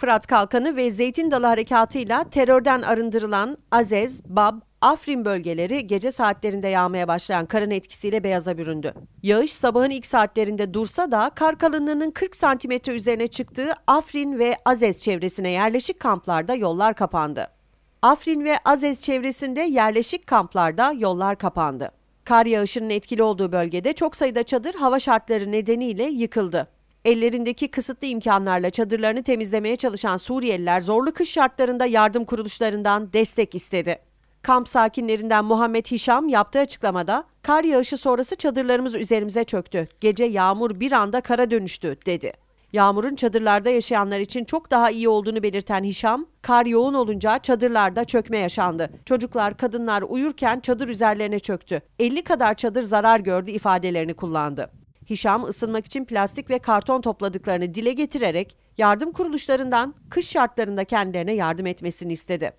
Fırat Kalkanı ve Zeytin Dalı Harekatı'yla terörden arındırılan Azez, Bab, Afrin bölgeleri gece saatlerinde yağmaya başlayan karın etkisiyle beyaza büründü. Yağış sabahın ilk saatlerinde dursa da kar kalınlığının 40 santimetre üzerine çıktığı Afrin ve Azez çevresine yerleşik kamplarda yollar kapandı. Afrin ve Azez çevresinde yerleşik kamplarda yollar kapandı. Kar yağışının etkili olduğu bölgede çok sayıda çadır hava şartları nedeniyle yıkıldı. Ellerindeki kısıtlı imkanlarla çadırlarını temizlemeye çalışan Suriyeliler zorlu kış şartlarında yardım kuruluşlarından destek istedi. Kamp sakinlerinden Muhammed Hişam yaptığı açıklamada kar yağışı sonrası çadırlarımız üzerimize çöktü. Gece yağmur bir anda kara dönüştü dedi. Yağmurun çadırlarda yaşayanlar için çok daha iyi olduğunu belirten Hişam, kar yoğun olunca çadırlarda çökme yaşandı. Çocuklar, kadınlar uyurken çadır üzerlerine çöktü. 50 kadar çadır zarar gördü ifadelerini kullandı. Hişam ısınmak için plastik ve karton topladıklarını dile getirerek yardım kuruluşlarından kış şartlarında kendilerine yardım etmesini istedi.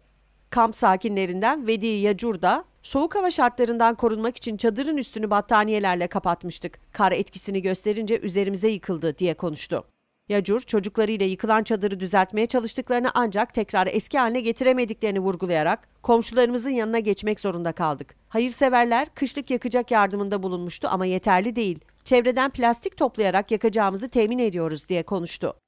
Kamp sakinlerinden Vedi Yacur da soğuk hava şartlarından korunmak için çadırın üstünü battaniyelerle kapatmıştık. Kar etkisini gösterince üzerimize yıkıldı diye konuştu. Yacur çocuklarıyla yıkılan çadırı düzeltmeye çalıştıklarını ancak tekrar eski haline getiremediklerini vurgulayarak komşularımızın yanına geçmek zorunda kaldık. Hayırseverler kışlık yakacak yardımında bulunmuştu ama yeterli değil çevreden plastik toplayarak yakacağımızı temin ediyoruz diye konuştu.